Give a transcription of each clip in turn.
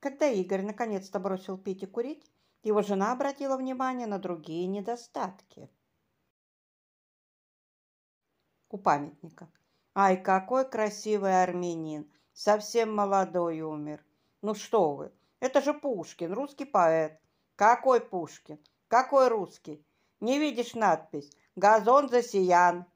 Когда Игорь наконец-то бросил пить и курить, его жена обратила внимание на другие недостатки. У памятника. Ай, какой красивый армянин! Совсем молодой умер. Ну что вы, это же Пушкин, русский поэт. Какой Пушкин? Какой русский? Не видишь надпись «Газон засиян».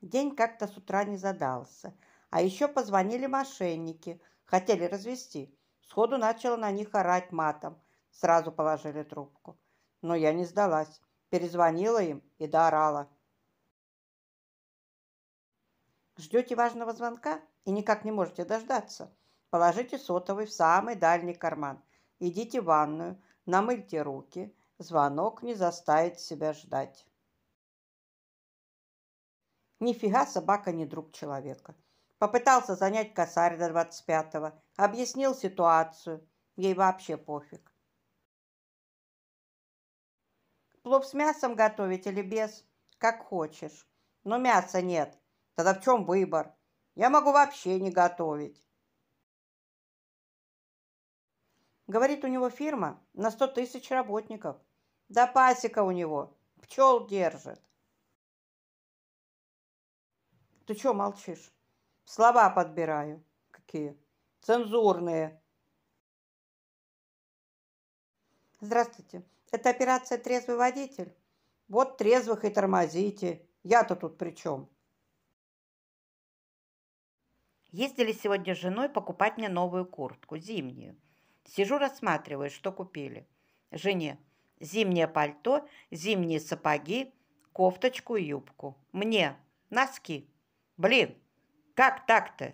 День как-то с утра не задался – а еще позвонили мошенники, хотели развести. Сходу начала на них орать матом. Сразу положили трубку. Но я не сдалась. Перезвонила им и доорала. Ждете важного звонка и никак не можете дождаться. Положите сотовый в самый дальний карман. Идите в ванную, намыльте руки. Звонок не заставит себя ждать. Нифига собака не друг человека. Попытался занять косарь до 25-го. Объяснил ситуацию. Ей вообще пофиг. Плов с мясом готовить или без? Как хочешь. Но мяса нет. Тогда в чем выбор? Я могу вообще не готовить. Говорит, у него фирма на 100 тысяч работников. Да пасека у него. Пчел держит. Ты чего молчишь? Слова подбираю. Какие? Цензурные. Здравствуйте. Это операция «Трезвый водитель»? Вот трезвых и тормозите. Я-то тут при чем? Ездили сегодня с женой покупать мне новую куртку, зимнюю. Сижу, рассматриваю, что купили. Жене зимнее пальто, зимние сапоги, кофточку и юбку. Мне носки. Блин, как так-то?